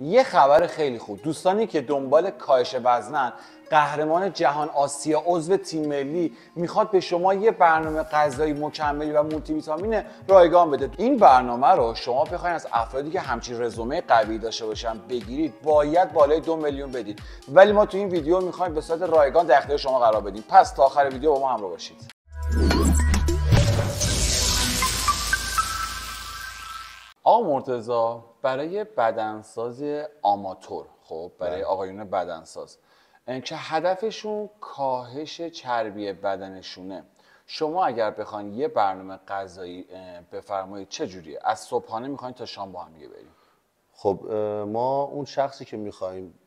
یه خبر خیلی خوب دوستانی که دنبال کاهش وزنن قهرمان جهان آسیا عضو تیم ملی میخواد به شما یه برنامه غذایی مکملی و مولتی ویتامین رایگان بده این برنامه رو شما بخواین از افرادی که همچین رزومه قوی داشته باشن بگیرید باید بالای دو میلیون بدید ولی ما تو این ویدیو میخوایم به صورت رایگان در اختیار شما قرار بدیم پس تا آخر ویدیو با ما همراه باشید آقا مرتزا برای بدنساز آماتور خب برای بله. آقایون بدنساز که هدفشون کاهش چربی بدنشونه شما اگر بخواین یه برنامه غذایی بفرمایید چه جوریه از صبحانه میخواین تا شام با هم دیگه بریم خب ما اون شخصی که میخوایم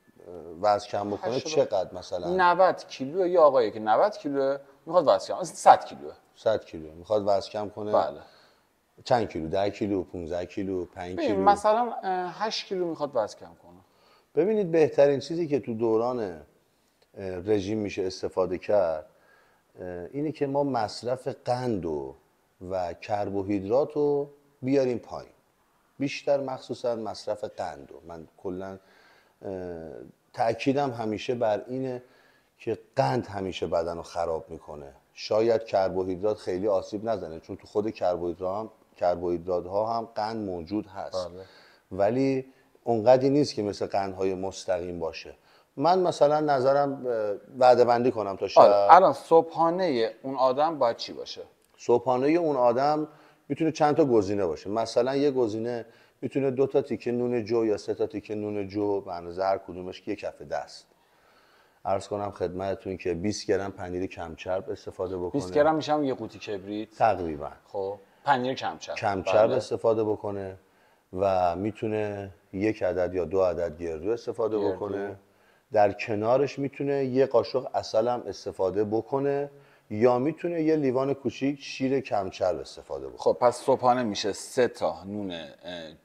وزن کم بکنه چقدر مثلا 90 کیلو یا آقایی که 90 کیلو میخواد وزن کم 100 کیلو 100 کیلو میخواد وزن کم کنه بله چند کیلو ده کیلو 15 کیلو 5 کیلو مثلا 8 کیلو میخواد وزن کم کنه ببینید بهترین چیزی که تو دوران رژیم میشه استفاده کرد اینه که ما مصرف قند و و کربوهیدرات رو بیاریم پایین بیشتر مخصوصا مصرف قند و من کلا تاکیدم همیشه بر اینه که قند همیشه بدن رو خراب میکنه شاید کربوهیدرات خیلی آسیب نزنه چون تو خود کربوهیدرات هم ها هم قند موجود هست بله. ولی اونقدی نیست که مثل قند های مستقیم باشه من مثلا نظرم وعده بندی کنم تا آره، شب الان صبحانه اون آدم باید چی باشه صبحانه اون آدم میتونه چند تا گزینه باشه مثلا یه گزینه میتونه دو تا تیکه نون جو یا سه تا تیکه نون جو به هر کدومش یه کف دست عرض کنم خدمتتون که 20 گرم پنیر کمچرب استفاده بکنه 20 گرم میشم یه قوطی کبریت تقریبا خب پنیر کمچرب بله. استفاده بکنه و میتونه یک عدد یا دو عدد گردو استفاده بکنه در کنارش میتونه یه قاشق اصل هم استفاده بکنه یا میتونه یه لیوان کوچیک شیر کمچرب استفاده بکنه خب پس صبحانه میشه سه تا نون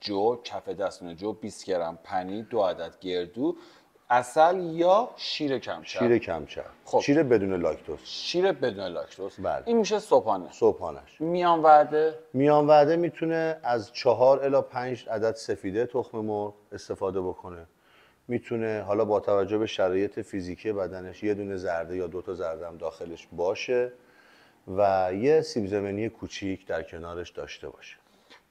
جو کف دست نون جو 20 گرم پنیر دو عدد گردو اصل یا شیر کمچرب شیر خب شیر بدون لاکتوز شیر بدون لاکتوز بله این میشه صبحانه صبحانش میان وعده میان وعده میتونه از چهار الا پنج عدد سفیده تخم مرغ استفاده بکنه میتونه حالا با توجه به شرایط فیزیکی بدنش یه دونه زرده یا دو تا زرده هم داخلش باشه و یه سیب زمینی کوچیک در کنارش داشته باشه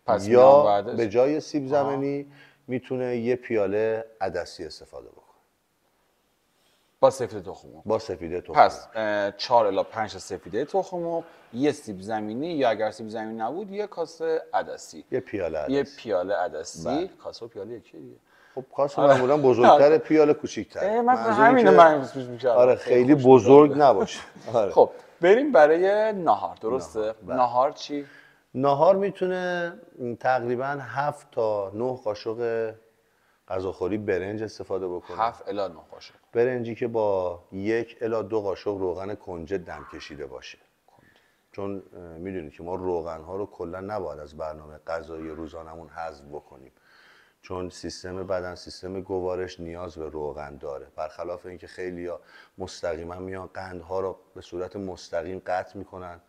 پس یا به جای سیب زمینی میتونه یه پیاله عدسی استفاده بکنه با سفیده تخم با سفیده تخم پس 4 الی 5 سفیده تخم یه سیب زمینی یا اگر سیب زمینی نبود یه کاسه عدسی یه پیاله عدسی یه پیاله عدسی بله. کاسه و پیاله یکی دیگه خب کاسه آره. معمولا بزرگتر آره. پیاله کوچیک‌تر من همین من اسمش می‌کردم آره خیلی بزرگ نباشه آره خب بریم برای نهار درسته نهار بله. چی نهار میتونه تقریبا 7 تا 9 قاشق غذاخوری برنج استفاده بکنه هفت الا نه قاشق برنجی که با یک الا دو قاشق روغن کنجد دم کشیده باشه چون میدونید که ما روغن ها رو کلا نباید از برنامه غذایی روزانمون حذف بکنیم چون سیستم بدن سیستم گوارش نیاز به روغن داره برخلاف اینکه خیلی ها مستقیما میان ها رو به صورت مستقیم قطع میکنن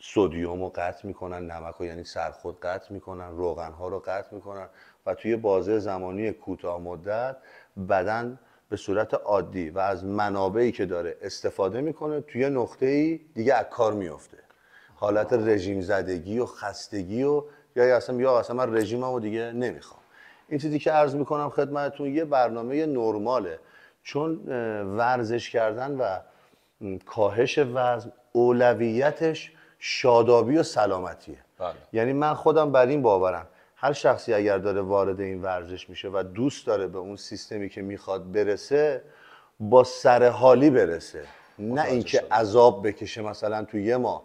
سودیوم رو قطع میکنن نمک رو یعنی سرخود قطع میکنن روغن ها رو قطع میکنن و توی بازه زمانی کوتاه مدت بدن به صورت عادی و از منابعی که داره استفاده میکنه توی نقطه ای دیگه از کار میفته حالت رژیم زدگی و خستگی و یا اصلا یا اصلا من و دیگه نمیخوام این چیزی که عرض میکنم خدمتتون یه برنامه نرماله چون ورزش کردن و کاهش وزن اولویتش شادابی و سلامتیه بله. یعنی من خودم بر این باورم هر شخصی اگر داره وارد این ورزش میشه و دوست داره به اون سیستمی که میخواد برسه با سر حالی برسه نه اینکه عذاب بکشه مثلا تو یه ماه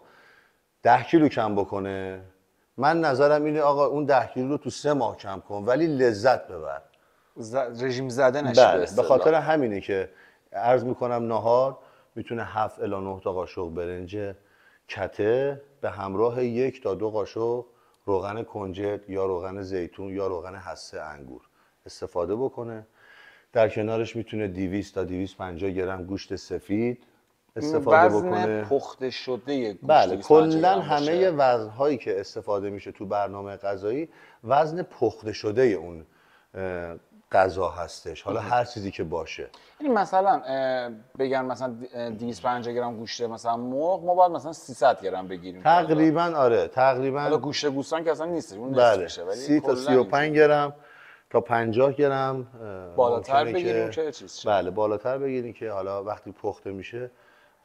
ده کیلو کم بکنه من نظرم اینه آقا اون ده کیلو رو تو سه ماه کم کن ولی لذت ببر رژیم زده نشه بله، به خاطر همینه که عرض میکنم نهار میتونه هفت الا نه تا قاشق برنج کته به همراه یک تا دو قاشق روغن کنجد یا روغن زیتون یا روغن حسه انگور استفاده بکنه در کنارش میتونه 200 تا 250 گرم گوشت سفید استفاده وزن بکنه پخته شده گوشت بله کلا همه وزنهایی که استفاده میشه تو برنامه غذایی وزن پخته شده اون غذا هستش حالا هر چیزی که باشه یعنی مثلا بگن مثلا 250 گرم گوشت مثلا مرغ ما باید مثلا 300 گرم بگیریم تقریبا آره تقریبا حالا گوشت گوسان که اصلا نیست اون بله. ولی 30 تا 35 گرم تا 50 گرم بالاتر بگیریم که چیز بله بالاتر بگیریم که حالا وقتی پخته میشه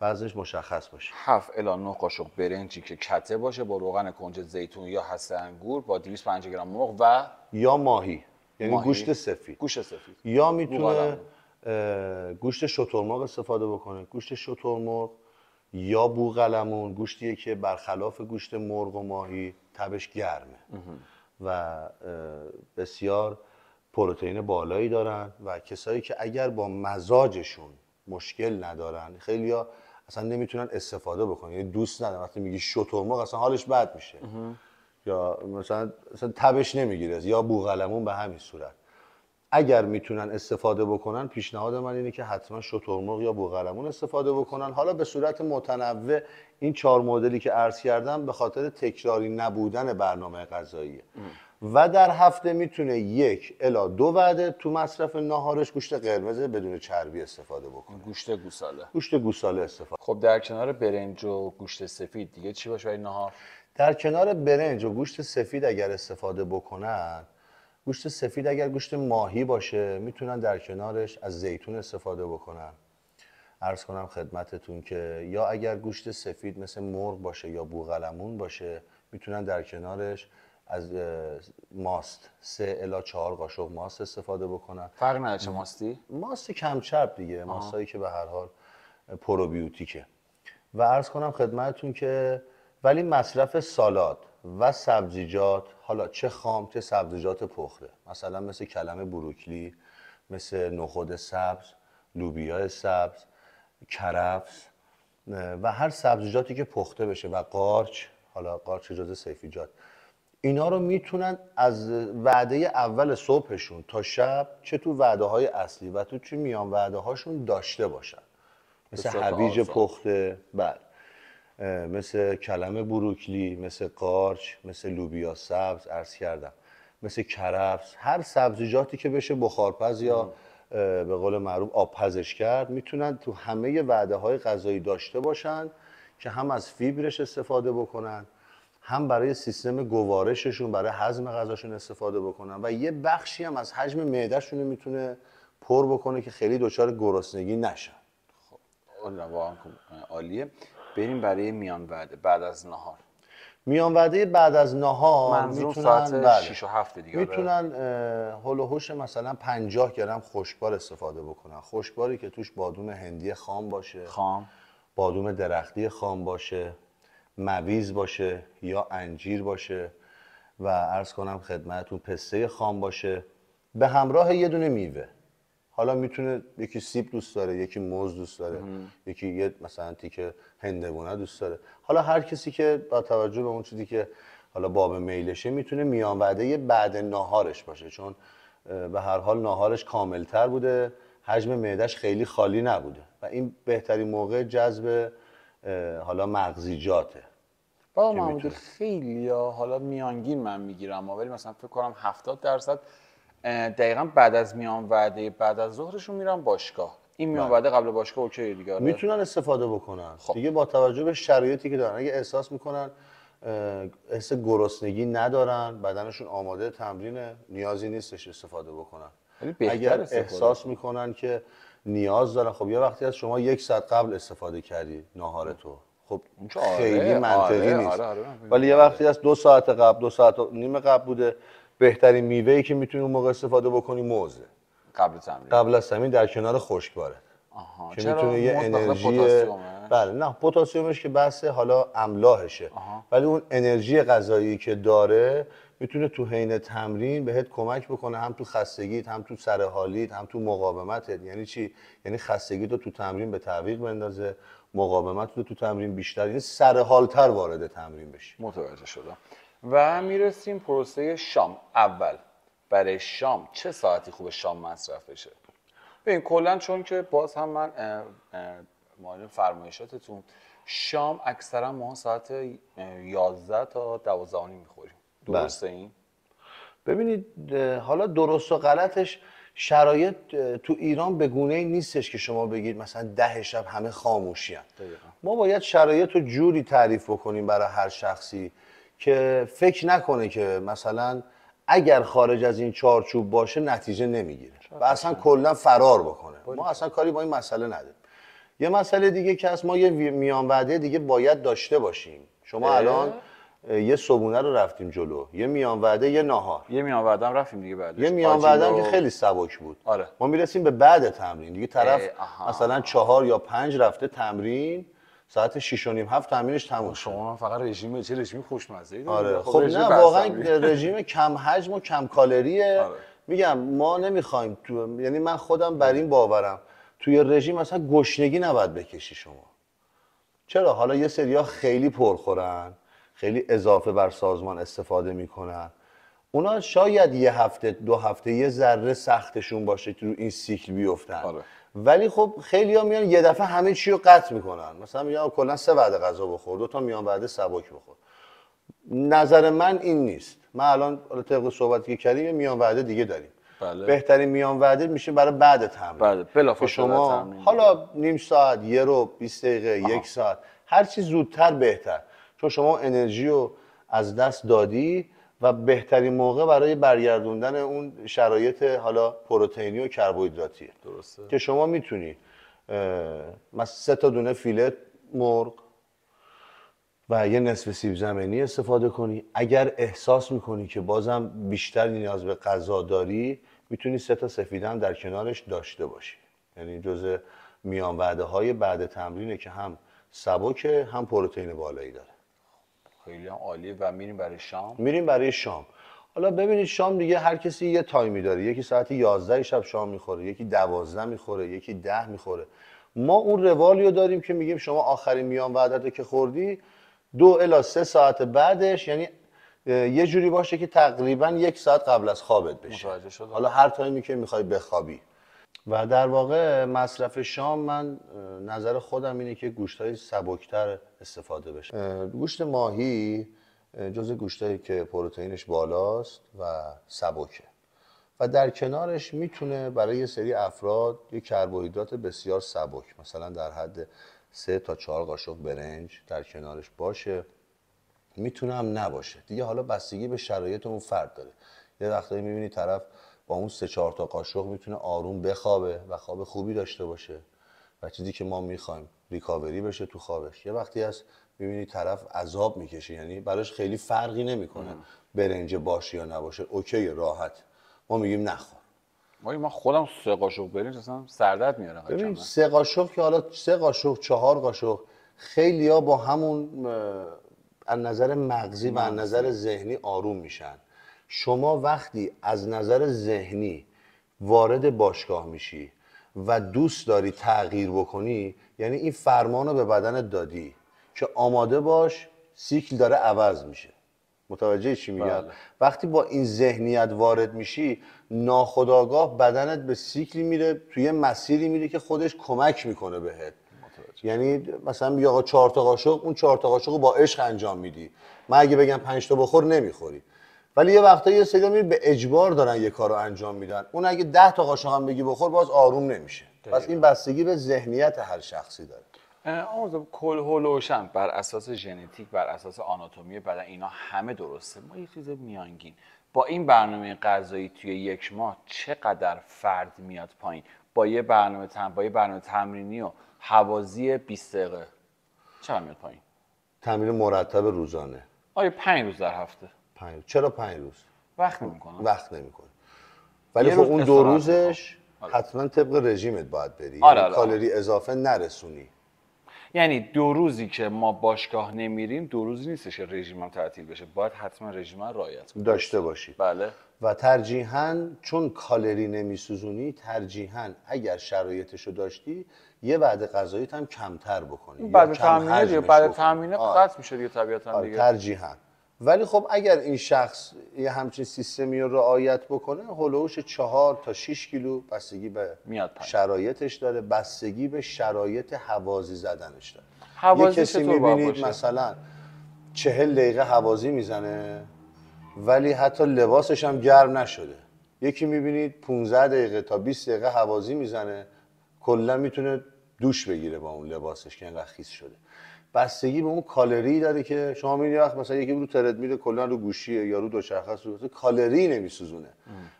وزنش مشخص باشه 7 الی 9 قاشق برنجی که کته باشه با روغن کنجد زیتون یا هسته انگور با 250 گرم مرغ و یا ماهی یعنی گوشت سفید گوشت سفید یا میتونه گوشت شترمرغ استفاده بکنه گوشت شترمرغ یا بوغلمون گوشتیه که برخلاف گوشت مرغ و ماهی تبش گرمه و بسیار پروتئین بالایی دارن و کسایی که اگر با مزاجشون مشکل ندارن خیلی ها اصلا نمیتونن استفاده بکنن یعنی دوست ندارن وقتی میگی شترمرغ اصلا حالش بد میشه یا مثلا تبش نمیگیره یا بوغلمون به همین صورت اگر میتونن استفاده بکنن پیشنهاد من اینه که حتما شترمرغ یا بوغلمون استفاده بکنن حالا به صورت متنوع این چهار مدلی که عرض کردم به خاطر تکراری نبودن برنامه غذایی و در هفته میتونه یک الا دو وعده تو مصرف ناهارش گوشت قرمز بدون چربی استفاده بکنه گوشت گوساله گوشت گوساله استفاده خب در کنار برنج و گوشت سفید دیگه چی باشه برای ناهار در کنار برنج و گوشت سفید اگر استفاده بکنن گوشت سفید اگر گوشت ماهی باشه میتونن در کنارش از زیتون استفاده بکنن عرض کنم خدمتتون که یا اگر گوشت سفید مثل مرغ باشه یا بوغلمون باشه میتونن در کنارش از ماست سه الا چهار قاشق ماست استفاده بکنن فرق نداره چه ماستی؟ ماست کمچرب دیگه ماستایی که به هر حال پروبیوتیکه و عرض کنم خدمتتون که ولی مصرف سالاد و سبزیجات حالا چه خام چه سبزیجات پخته مثلا مثل کلم بروکلی مثل نخود سبز لوبیا سبز کرفس و هر سبزیجاتی که پخته بشه و قارچ حالا قارچ جز سیفیجات اینا رو میتونن از وعده اول صبحشون تا شب چه تو وعده های اصلی و تو چی میان وعده هاشون داشته باشن مثل هویج پخته بله مثل کلمه بروکلی مثل قارچ مثل لوبیا سبز ارز کردم مثل کرفس هر سبزیجاتی که بشه بخارپز یا به قول معروف آبپزش کرد میتونن تو همه وعده های غذایی داشته باشن که هم از فیبرش استفاده بکنن هم برای سیستم گوارششون برای هضم غذاشون استفاده بکنن و یه بخشی هم از حجم معدهشون میتونه پر بکنه که خیلی دچار گرسنگی نشن خب واقعا عالیه بریم برای میان وعده بعد از نهار میان وعده بعد از نهار منظور ساعت 6 بله. و 7 دیگه آره. میتونن هول هوش مثلا 50 گرم خوشبار استفاده بکنن خوشباری که توش بادوم هندی خام باشه خام بادوم درختی خام باشه مویز باشه یا انجیر باشه و عرض کنم خدمتتون پسته خام باشه به همراه یه دونه میوه حالا میتونه یکی سیب دوست داره یکی موز دوست داره یکی یه مثلا تیکه هندوانه دوست داره حالا هر کسی که با توجه به اون چیزی که حالا باب میلشه میتونه میان وعده بعد ناهارش باشه چون به هر حال ناهارش کاملتر بوده حجم معدهش خیلی خالی نبوده و این بهترین موقع جذب حالا مغزیجاته بابا محمود خیلی حالا میانگین من میگیرم ولی مثلا فکر کنم 70 درصد دقیقا بعد از میان وعده بعد از ظهرشون میرن باشگاه این میان بله. وعده قبل باشگاه اوکی دیگه آره. میتونن استفاده بکنن خب. دیگه با توجه به شرایطی که دارن اگه احساس میکنن حس گرسنگی ندارن بدنشون آماده تمرینه نیازی نیستش استفاده بکنن اگر احساس میکنن که نیاز دارن خب یه وقتی از شما یک ساعت قبل استفاده کردی ناهار تو خب آره، خیلی منطقی آره، نیست ولی یه وقتی از دو ساعت قبل دو ساعت نیم قبل بوده بهترین میوه ای که میتونی اون موقع استفاده بکنی موزه قبل تمرین قبل از تمرین در کنار خشک آها. که یه انرژی بله نه پتاسیمش که بحث حالا املاحشه ولی اون انرژی غذایی که داره میتونه تو حین تمرین بهت کمک بکنه هم تو خستگیت هم تو سرحالیت هم تو مقاومتت یعنی چی یعنی خستگی رو تو تمرین به تعویق بندازه مقاومت رو تو تمرین بیشتر یعنی سرحالتر وارد تمرین بشی متوجه شدم و میرسیم پروسه شام اول برای شام چه ساعتی خوب شام مصرف بشه ببین کلا چون که باز هم من مال فرمایشاتتون شام اکثرا ما ساعت 11 تا 12 میخوریم بله. درسته این ببینید حالا درست و غلطش شرایط تو ایران به گونه ای نیستش که شما بگید مثلا ده شب همه خاموشی ما باید شرایط رو جوری تعریف بکنیم برای هر شخصی که فکر نکنه که مثلا اگر خارج از این چارچوب باشه نتیجه نمیگیره و اصلا کلا فرار بکنه بله. ما اصلا کاری با این مسئله نداریم یه مسئله دیگه که از ما یه میان وعده دیگه باید داشته باشیم شما الان یه صبونه رو رفتیم جلو یه میان وعده یه نهار یه میان وعده هم رفتیم دیگه بعدش یه میان وعده که خیلی سبک بود آره. ما میرسیم به بعد تمرین دیگه طرف مثلا چهار یا پنج رفته تمرین ساعت 6 و نیم هفت تمرینش تموم شما فقط رژیم چه رژیم خوشمزه ای آره خب, خب، نه واقعا رژیم کم حجم و کم کالریه آره. میگم ما نمیخوایم تو یعنی من خودم بر این باورم توی رژیم اصلا گشنگی نباید بکشی شما چرا حالا یه سریا خیلی پرخورن خیلی اضافه بر سازمان استفاده میکنن اونا شاید یه هفته دو هفته یه ذره سختشون باشه که این سیکل بیفتن آره. ولی خب خیلی ها میان یه دفعه همه چی رو قطع میکنن مثلا میگن کلا سه وعده غذا بخور دو تا میان وعده سبک بخور نظر من این نیست من الان طبق صحبت که کردیم میان وعده دیگه داریم بله. بهترین میان وعده میشه برای بعد تمرین بله. شما حالا نیم ساعت یه رو 20 دقیقه یک ساعت هر چی زودتر بهتر چون شما انرژی رو از دست دادی و بهترین موقع برای برگردوندن اون شرایط حالا پروتئینی و کربوهیدراتیه درسته که شما میتونی مثلا سه تا دونه فیلت مرغ و یه نصف سیب زمینی استفاده کنی اگر احساس میکنی که بازم بیشتر نیاز به غذا داری میتونی سه تا سفیدن در کنارش داشته باشی یعنی جز میان وعده های بعد تمرینه که هم سبک هم پروتئین بالایی داره خیلی هم و میریم برای شام میریم برای شام حالا ببینید شام دیگه هر کسی یه تایمی داره یکی ساعت 11 شب شام میخوره یکی 12 میخوره یکی 10 میخوره ما اون روالی رو داریم که میگیم شما آخرین میان وعدت که خوردی دو الا سه ساعت بعدش یعنی یه جوری باشه که تقریبا یک ساعت قبل از خوابت بشه حالا هر تایمی که میخوای بخوابی و در واقع مصرف شام من نظر خودم اینه که گوشت های سبکتر استفاده بشه گوشت ماهی جز گوشتایی که پروتئینش بالاست و سبکه و در کنارش میتونه برای یه سری افراد یه کربوهیدرات بسیار سبک مثلا در حد سه تا چهار قاشق برنج در کنارش باشه میتونه هم نباشه دیگه حالا بستگی به شرایط اون فرد داره یه وقتایی میبینی طرف با اون سه چهار تا قاشق میتونه آروم بخوابه و خواب خوبی داشته باشه و چیزی که ما میخوایم ریکاوری بشه تو خوابش یه وقتی از میبینی طرف عذاب میکشه یعنی براش خیلی فرقی نمیکنه برنج باشه یا نباشه اوکی راحت ما میگیم نخور ما ما خودم سه قاشق برنج اصلا سردرد میاره ببین سه قاشق که حالا سه قاشق چهار قاشق خیلی ها با همون از نظر مغزی و از نظر ذهنی آروم میشن شما وقتی از نظر ذهنی وارد باشگاه میشی و دوست داری تغییر بکنی یعنی این فرمان رو به بدن دادی که آماده باش سیکل داره عوض میشه متوجه چی میگم بله. وقتی با این ذهنیت وارد میشی ناخداگاه بدنت به سیکلی میره توی مسیری میره که خودش کمک میکنه بهت یعنی مثلا میگه آقا چهار تا قاشق اون چهار تا قاشق رو با عشق انجام میدی من اگه بگم پنج تا بخور نمیخوری ولی یه وقتا یه سری به اجبار دارن یه کارو انجام میدن اون اگه ده تا قاشق هم بگی بخور باز آروم نمیشه پس این بستگی به ذهنیت هر شخصی داره کل هولوشن بر اساس ژنتیک بر اساس آناتومی بدن اینا همه درسته ما یه چیز میانگین با این برنامه غذایی توی یک ماه چقدر فرد میاد پایین با یه برنامه تم با یه برنامه تمرینی و حوازی 20 دقیقه چقدر میاد پایین تمرین مرتب روزانه آیا 5 روز در هفته پنج چرا پنج روز وقت نمیکنه وقت نمیکنه ولی خب اون دو روزش حتما طبق رژیمت باید بری آره،, یعنی آره،, آره کالری اضافه نرسونی یعنی دو روزی که ما باشگاه نمیریم دو روزی نیستش که رژیمم تعطیل بشه باید حتما رژیم رعایت داشته باشی بله و ترجیحاً چون کالری نمیسوزونی ترجیحاً اگر شرایطشو داشتی یه بعد غذایی هم کمتر بکنی بعد تامین بعد تامین آره. قطع میشه دیگه طبیعتاً دیگه ترجیحاً ولی خب اگر این شخص یه همچین سیستمی رو رعایت بکنه هلوش چهار تا 6 کیلو بستگی به میاد شرایطش داره بستگی به شرایط حوازی زدنش داره یکی یه کسی میبینید مثلا چهل دقیقه حوازی میزنه ولی حتی لباسش هم گرم نشده یکی میبینید 15 دقیقه تا 20 دقیقه حوازی میزنه کلا میتونه دوش بگیره با اون لباسش که انقدر خیس شده بستگی به اون کالری داره که شما میبینید وقت مثلا یکی رو ترد میره کلا رو گوشیه یا رو دوچرخه رو کالری نمیسوزونه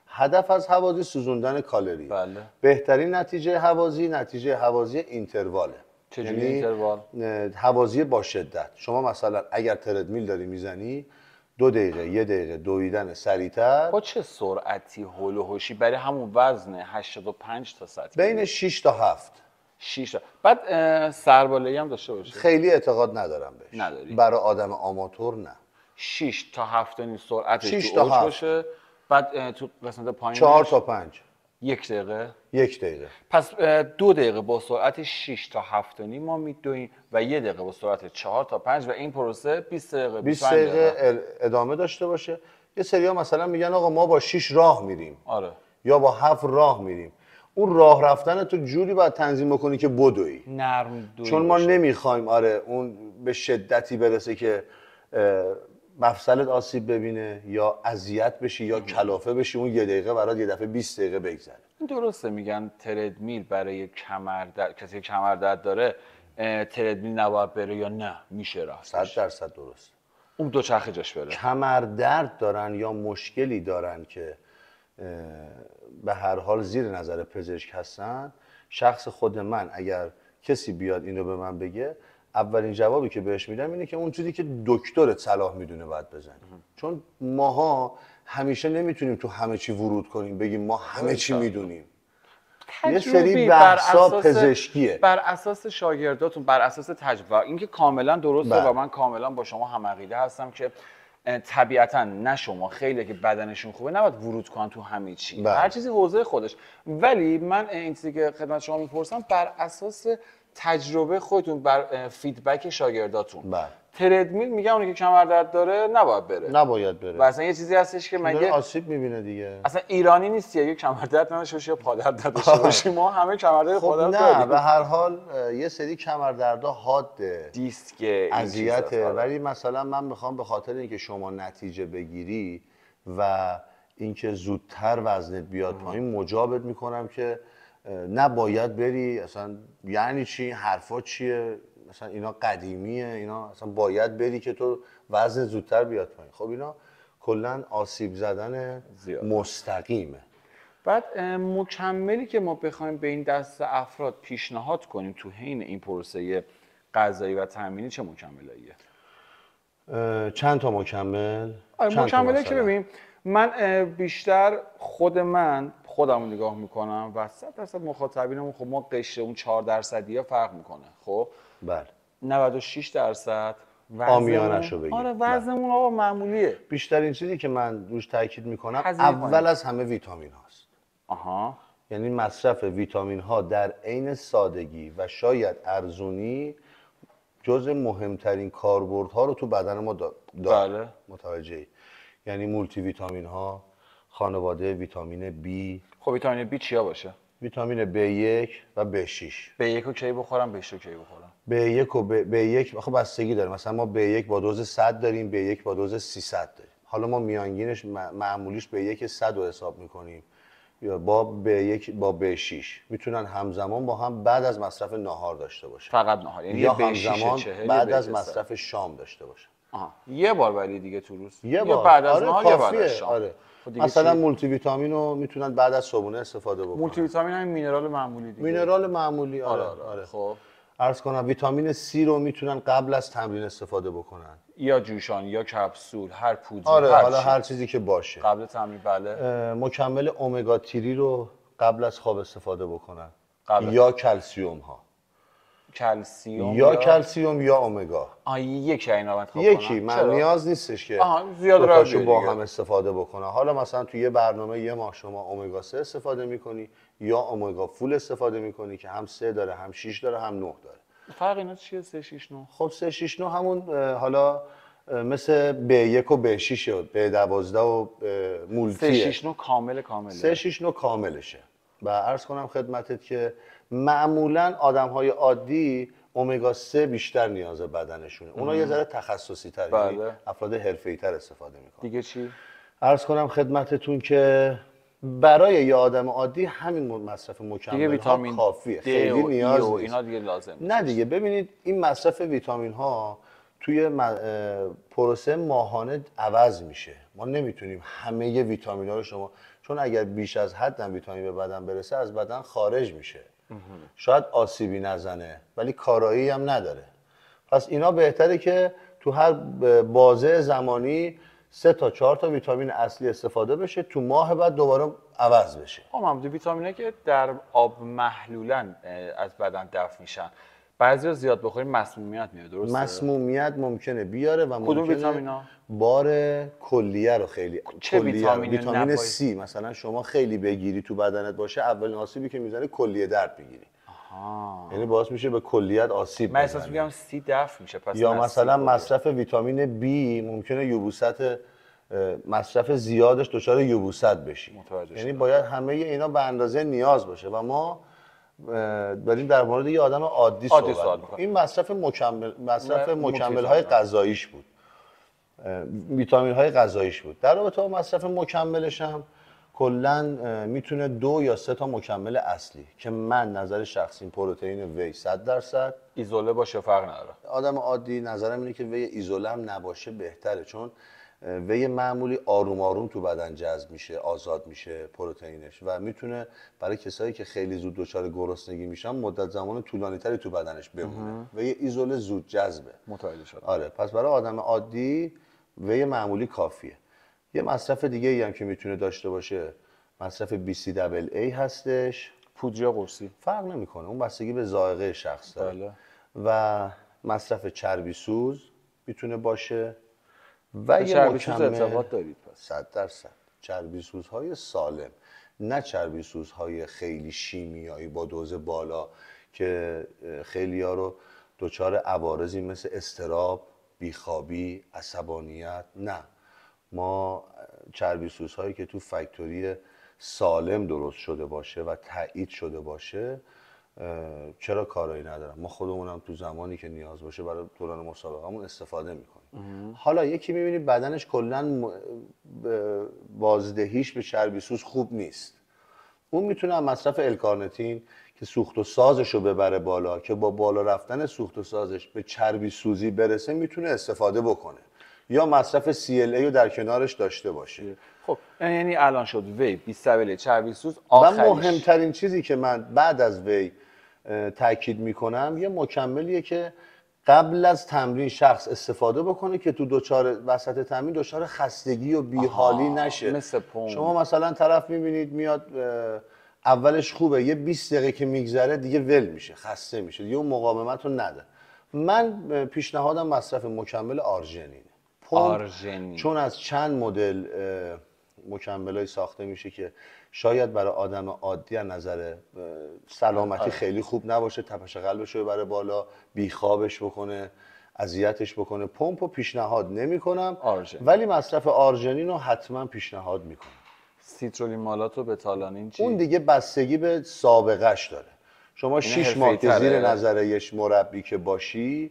هدف از حوازی سوزوندن کالری بله. بهترین نتیجه حوازی نتیجه حوازی اینترواله چجوری یعنی، اینتروال حوازی با شدت شما مثلا اگر میل داری میزنی دو دقیقه یه دقیقه دویدن سریعتر با چه سرعتی هول و برای همون وزن 85 تا 100 بین 6 تا 7 شیش بعد سربالایی هم داشته باشه خیلی اعتقاد ندارم بهش نداری برای آدم آماتور نه 6 تا هفت این سرعتش 6 تا هفت. باشه بعد تو قسمت پایین 4 تا 5 یک دقیقه یک دقیقه پس دو دقیقه با سرعت 6 تا 7 ما میدویم و یک دقیقه با سرعت 4 تا 5 و این پروسه 20 دقیقه 20 دقیقه, دقیقه ادامه داشته باشه یه سری ها مثلا میگن آقا ما با 6 راه میریم آره یا با 7 راه میریم اون راه رفتن تو جوری باید تنظیم بکنی که بدوی نرم دوی چون ما نمیخوایم آره اون به شدتی برسه که مفصلت آسیب ببینه یا اذیت بشی یا کلافه بشی اون یه دقیقه برات یه دفعه 20 دقیقه بگذره درسته میگن تردمیل برای کمر در... کسی کمر درد داره تردمیل نباید بره یا نه میشه راه صد درصد درست اون دو چرخه جاش بره کمر درد دارن یا مشکلی دارن که به هر حال زیر نظر پزشک هستن شخص خود من اگر کسی بیاد این رو به من بگه اولین جوابی که بهش میدم اینه که اون چیزی که دکتر صلاح میدونه باید بزنی چون ماها همیشه نمیتونیم تو همه چی ورود کنیم بگیم ما همه چی بله. میدونیم یه سری بحثا پزشکیه بر اساس شاگرداتون بر اساس تجربه اینکه کاملا درسته بله. و من کاملا با شما هم عقیده هستم که طبیعتا نه شما خیلی که بدنشون خوبه نباید ورود کنن تو همه چی بله. هر چیزی حوزه خودش ولی من این چیزی که خدمت شما میپرسم بر اساس تجربه خودتون بر فیدبک شاگرداتون بله. تردمیل میگم اونی که کمر درد داره نباید بره نباید بره و اصلا یه چیزی هستش که مگه آسیب میبینه دیگه اصلا ایرانی نیست یه کمر درد نداشته باشه یا پا درد آره. ما همه کمر درد خب نه به هر حال یه سری کمر ها حاد دیسک اذیت آره. ولی مثلا من میخوام به خاطر اینکه شما نتیجه بگیری و اینکه زودتر وزنت بیاد پایین مجابت میکنم که نباید بری اصلا یعنی چی حرفا چیه مثلا اینا قدیمیه اینا مثلا باید بری که تو وزن زودتر بیاد پایین خب اینا کلا آسیب زدن مستقیمه بعد مکملی که ما بخوایم به این دست افراد پیشنهاد کنیم تو حین این پروسه غذایی و تامینی چه مکملاییه چند تا مکمل مکمله که ببینیم من بیشتر خود من خودم نگاه میکنم و صد درصد مخاطبینمون خب ما قشر اون چهار درصدی ها فرق میکنه خب بله 96 درصد آمیانش رو بگیم آره بله. وزنمون آقا معمولیه بیشترین چیزی که من روش تاکید میکنم اول از همه ویتامین هاست آها یعنی مصرف ویتامین ها در عین سادگی و شاید ارزونی جز مهمترین کاربرد ها رو تو بدن ما داره بله. متوجه یعنی مولتی ویتامین ها خانواده ویتامین بی خب ویتامین B چیا باشه ویتامین B1 و B6 b یک رو کی بخورم B6 رو بخورم به یک و به, به یک آخه بستگی داره مثلا ما به یک با دوز 100 داریم به یک با دوز 300 داریم حالا ما میانگینش معمولیش به یک 100 رو حساب میکنیم یا با به یک با به 6 میتونن همزمان با هم بعد از مصرف ناهار داشته باشه فقط ناهار یعنی یا همزمان بعد از مصرف شام داشته باشه یه بار ولی دیگه تو روز یه بار بعد از آره، نهار یه بعد از شام آره. خب مثلا مولتی ویتامین رو میتونن بعد از صبحونه استفاده بکنن مولتی ویتامین هم مینرال معمولی دیگه مینرال معمولی آره آره, آره. آره. خب ارز کنم ویتامین C رو میتونن قبل از تمرین استفاده بکنن یا جوشان یا کپسول هر پودر آره حالا هر چیزی که باشه قبل تمرین بله مکمل اومگا تیری رو قبل از خواب استفاده بکنن قبل. یا کلسیوم ها کلسیوم یا, یا کلسیوم یا اومگا آ یکی اینا بعد خواب یکی من چرا؟ نیاز نیستش که آها زیاد رو با هم استفاده بکنه حالا مثلا تو یه برنامه یه ماه شما اومگا 3 استفاده میکنی یا اومگا فول استفاده میکنی که هم سه داره هم 6 داره هم 9 داره فرق اینا چیه 3 6 9 خب 3 6 9 همون حالا مثل به 1 و به 6 شد به 12 و مولتیه 3 6 9 کامل کامله 3 6 9 کاملشه و عرض کنم خدمتت که معمولا آدم های عادی امگا 3 بیشتر نیاز بدنشونه اونا یه ذره تخصصی تر یعنی بله. افراد حرفه‌ای تر استفاده میکنن دیگه چی عرض کنم خدمتتون که برای یه آدم عادی همین مصرف مکمل ها کافیه خیلی e نیاز و اینا دیگه لازم نه دیگه ببینید این مصرف ویتامین ها توی پروسه ماهانه عوض میشه ما نمیتونیم همه یه ویتامین ها رو شما چون اگر بیش از حد هم ویتامین به بدن برسه از بدن خارج میشه شاید آسیبی نزنه ولی کارایی هم نداره پس اینا بهتره که تو هر بازه زمانی سه تا چهار تا ویتامین اصلی استفاده بشه تو ماه بعد دوباره عوض بشه خب ویتامینه که در آب محلولا از بدن دفع میشن بعضی زیاد بخوریم مسمومیت میاد درست مسمومیت ممکنه بیاره و ممکنه بار کلیه رو خیلی چه ویتامین ویتامین C مثلا شما خیلی بگیری تو بدنت باشه اول ناسیبی که میزنه کلیه درد بگیری یعنی باعث میشه به کلیت آسیب من احساس میگم سی دفع میشه پس یا مثلا مصرف ویتامین B ممکنه یوبوست مصرف زیادش دچار یوبوست بشی یعنی باید همه اینا به اندازه نیاز باشه و ما داریم در مورد یه آدم عادی, صحبت این مصرف مکمل مصرف مکمل های غذاییش بود ویتامین های غذاییش بود در رابطه با مصرف مکملش هم کلا میتونه دو یا سه تا مکمل اصلی که من نظر شخصی پروتئین وی 100 درصد ایزوله باشه فرق نداره آدم عادی نظرم اینه که وی ایزوله هم نباشه بهتره چون وی معمولی آروم آروم تو بدن جذب میشه آزاد میشه پروتئینش و میتونه برای کسایی که خیلی زود دچار گرسنگی میشن مدت زمان طولانی تری تو بدنش بمونه وی یه ایزوله زود جذبه متوجه شد آره پس برای آدم عادی وی معمولی کافیه یه مصرف دیگه ای هم که میتونه داشته باشه مصرف ای هستش پودر یا قرصی فرق نمیکنه اون بستگی به ذائقه شخص داره بله. و مصرف چربی سوز میتونه باشه و یه چربی سوز دارید 100 درصد چربی سوزهای سالم نه چربی سوزهای خیلی شیمیایی با دوز بالا که خیلی ها رو دچار عوارضی مثل استراب بیخوابی عصبانیت نه ما چربی سوس هایی که تو فکتوری سالم درست شده باشه و تایید شده باشه چرا کارایی ندارم ما خودمونم تو زمانی که نیاز باشه برای دوران مسابقهمون استفاده میکنیم حالا یکی میبینی بدنش کلا بازدهیش به چربی سوز خوب نیست اون میتونه مصرف الکارنتین که سوخت و سازش رو ببره بالا که با بالا رفتن سوخت و سازش به چربی سوزی برسه میتونه استفاده بکنه یا مصرف CLA رو در کنارش داشته باشه خب یعنی الان شد وی سبل چربی سوز آخریش. و مهمترین چیزی که من بعد از وی تاکید میکنم یه مکملیه که قبل از تمرین شخص استفاده بکنه که تو دوچار وسط تمرین دچار خستگی و بیحالی نشه مثل شما مثلا طرف میبینید میاد اولش خوبه یه 20 دقیقه که میگذره دیگه ول میشه خسته میشه یه اون مقاومت رو نده من پیشنهادم مصرف مکمل آرژنین پمپ چون از چند مدل های ساخته میشه که شاید برای آدم عادی از نظر سلامتی آره. خیلی خوب نباشه تپش قلبش رو برای بالا بیخوابش بکنه اذیتش بکنه پمپ رو پیشنهاد نمیکنم ولی مصرف آرژنین رو حتما پیشنهاد میکنم سیترولین مالات و بتالانین چی؟ اون دیگه بستگی به سابقهش داره شما 6 ماه که زیر نظر مربی که باشی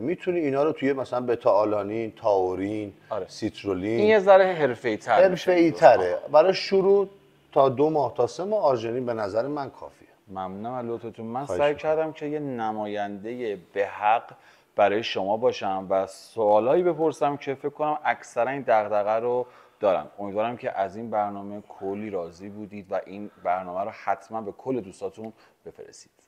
میتونی اینا رو توی مثلا بتا آلانین، تاورین، آره. سیترولین این یه ذره حرفه‌ای تر حرفه‌ای تره برای شروع تا دو ماه تا سه ماه آرژنین به نظر من کافیه ممنونم از لطفتون من سعی کردم که یه نماینده به حق برای شما باشم و سوالایی بپرسم که فکر کنم اکثرا این دغدغه رو دارم امیدوارم که از این برنامه کلی راضی بودید و این برنامه رو حتما به کل دوستاتون بفرستید